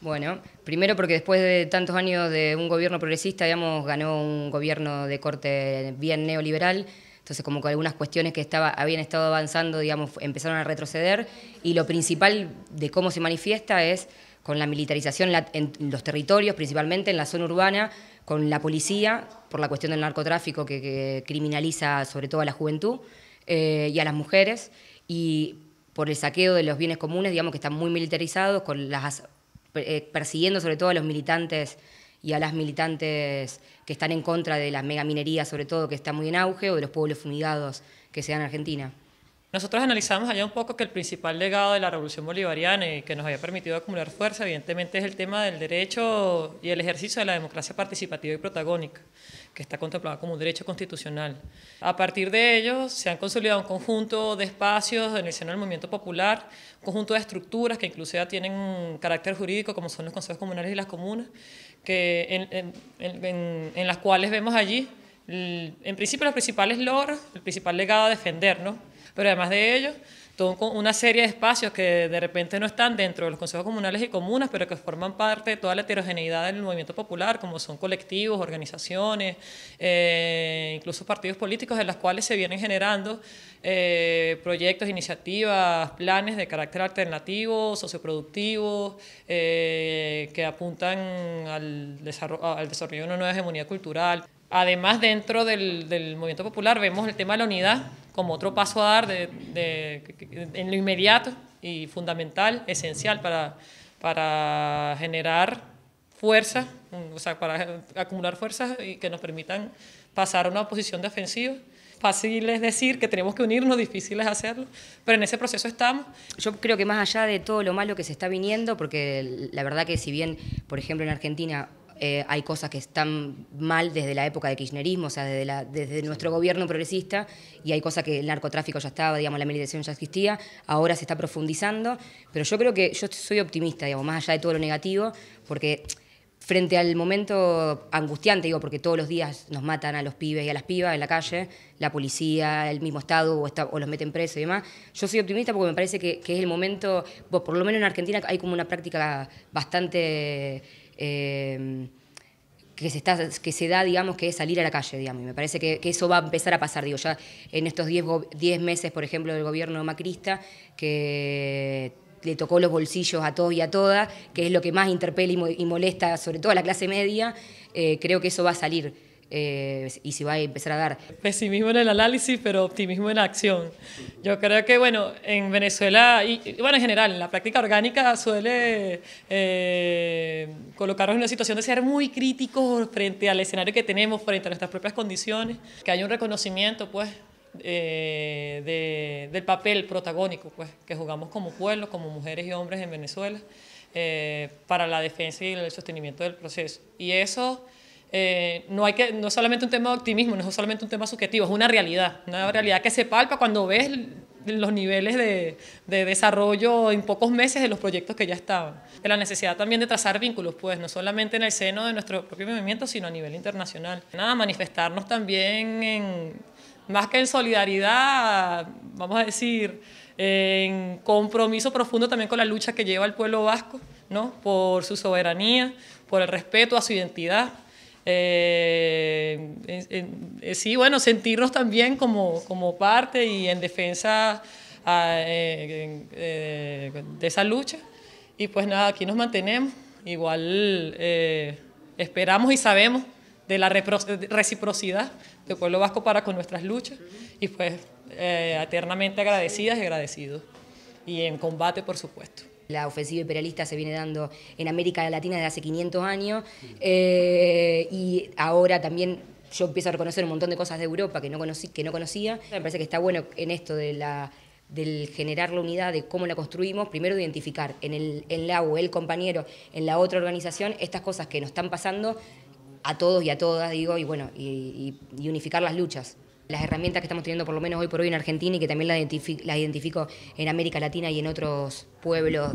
Bueno, primero porque después de tantos años de un gobierno progresista, digamos, ganó un gobierno de corte bien neoliberal, entonces como que algunas cuestiones que estaba, habían estado avanzando, digamos, empezaron a retroceder y lo principal de cómo se manifiesta es con la militarización en los territorios, principalmente en la zona urbana, con la policía, por la cuestión del narcotráfico que, criminaliza sobre todo a la juventud eh, y a las mujeres, y por el saqueo de los bienes comunes, digamos que están muy militarizados, con las, eh, persiguiendo sobre todo a los militantes y a las militantes que están en contra de la megaminería, sobre todo, que está muy en auge, o de los pueblos fumigados que se dan en Argentina. Nosotros analizamos allá un poco que el principal legado de la revolución bolivariana y que nos había permitido acumular fuerza, evidentemente, es el tema del derecho y el ejercicio de la democracia participativa y protagónica, que está contemplada como un derecho constitucional. A partir de ello, se han consolidado un conjunto de espacios en el seno del movimiento popular, un conjunto de estructuras que incluso ya tienen carácter jurídico, como son los consejos comunales y las comunas, que en, las cuales vemos allí, en principio, los principales logros, el principal legado a defender, ¿no? pero además de ello, toda una serie de espacios que de repente no están dentro de los consejos comunales y comunas, pero que forman parte de toda la heterogeneidad del movimiento popular, como son colectivos, organizaciones, eh, incluso partidos políticos, en las cuales se vienen generando eh, proyectos, iniciativas, planes de carácter alternativo, socioproductivo, eh, que apuntan al desarrollo, al desarrollo de una nueva hegemonía cultural. Además, dentro del, movimiento popular vemos el tema de la unidad como otro paso a dar de, en lo inmediato y fundamental, esencial para, para generar fuerza, o sea, para acumular fuerzas y que nos permitan pasar a una posición defensiva. Fácil es decir que tenemos que unirnos, difícil es hacerlo, pero en ese proceso estamos. Yo creo que más allá de todo lo malo que se está viniendo, porque la verdad que si bien, por ejemplo, en Argentina eh, hay cosas que están mal desde la época de kirchnerismo, o sea, desde, desde nuestro gobierno progresista, y hay cosas que el narcotráfico ya estaba, digamos, la militarización ya existía, ahora se está profundizando, pero yo creo que yo soy optimista, digamos, más allá de todo lo negativo, porque frente al momento angustiante, digo, porque todos los días nos matan a los pibes y a las pibas en la calle, la policía, el mismo Estado, o, los meten presos y demás, yo soy optimista porque me parece que, es el momento, por lo menos en Argentina hay como una práctica bastante... Eh, que se, está, que se da, digamos, que es salir a la calle, digamos. Y me parece que, eso va a empezar a pasar, digo, ya en estos 10 meses, por ejemplo, del gobierno macrista, que le tocó los bolsillos a todos y a todas, que es lo que más interpela y, molesta, sobre todo a la clase media, eh, creo que eso va a salir. Eh, y se va a empezar a dar. Pesimismo en el análisis, pero optimismo en la acción. Yo creo que, bueno, en Venezuela, y, bueno, en general, en la práctica orgánica suele eh, colocarnos en una situación de ser muy críticos frente al escenario que tenemos, frente a nuestras propias condiciones, que hay un reconocimiento, pues, eh, de, del papel protagónico pues, que jugamos como pueblo, como mujeres y hombres en Venezuela, eh, para la defensa y el sostenimiento del proceso. Y eso eh, no, hay que, no es solamente un tema de optimismo, no es solamente un tema subjetivo, es una realidad, una realidad que se palpa cuando ves los niveles de, de, desarrollo en pocos meses de los proyectos que ya estaban. De la necesidad también de trazar vínculos, pues, no solamente en el seno de nuestro propio movimiento, sino a nivel internacional. Nada, manifestarnos también en, más que en solidaridad, vamos a decir, en compromiso profundo también con la lucha que lleva el pueblo vasco, ¿no? por su soberanía, por el respeto a su identidad. Eh, eh, sí, bueno, sentirnos también como, como parte y en defensa ah, eh, de esa lucha. Y pues nada, aquí nos mantenemos. Igual esperamos y sabemos de la reciprocidad del pueblo vasco para con nuestras luchas y pues eh, eternamente agradecidas y agradecidos y en combate por supuesto. La ofensiva imperialista se viene dando en América Latina desde hace 500 años eh, y ahora también yo empiezo a reconocer un montón de cosas de Europa que no, conocí, que no conocía. Me parece que está bueno en esto de la del generar la unidad, de cómo la construimos, primero identificar en, el, en la o el compañero, en la otra organización, estas cosas que nos están pasando, a todos y a todas, digo, y bueno, y, y unificar las luchas. Las herramientas que estamos teniendo por lo menos hoy por hoy en Argentina y que también las identifico, en América Latina y en otros pueblos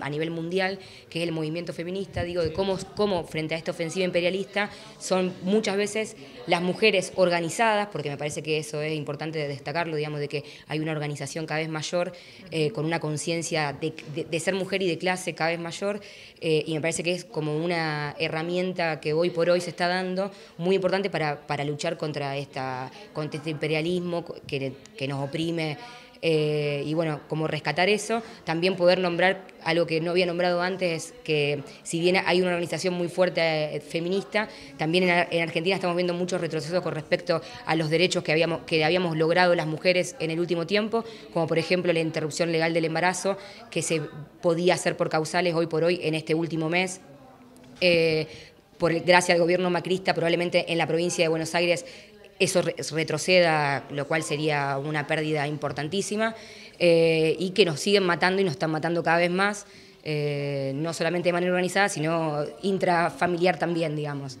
a nivel mundial, que es el movimiento feminista, digo, de cómo, cómo frente a esta ofensiva imperialista son muchas veces las mujeres organizadas, porque me parece que eso es importante destacarlo, digamos, de que hay una organización cada vez mayor, eh, con una conciencia de, ser mujer y de clase cada vez mayor, eh, y me parece que es como una herramienta que hoy por hoy se está dando, muy importante para luchar contra esta contra este imperialismo que, nos oprime. Eh, y bueno, como rescatar eso, también poder nombrar algo que no había nombrado antes, que si bien hay una organización muy fuerte eh, feminista, también en, Argentina estamos viendo muchos retrocesos con respecto a los derechos que habíamos, que habíamos logrado las mujeres en el último tiempo, como por ejemplo la interrupción legal del embarazo, que se podía hacer por causales hoy por hoy en este último mes. Eh, por, gracias al gobierno macrista, probablemente en la provincia de Buenos Aires eso retroceda, lo cual sería una pérdida importantísima, eh, y que nos siguen matando y nos están matando cada vez más, eh, no solamente de manera organizada, sino intrafamiliar también, digamos.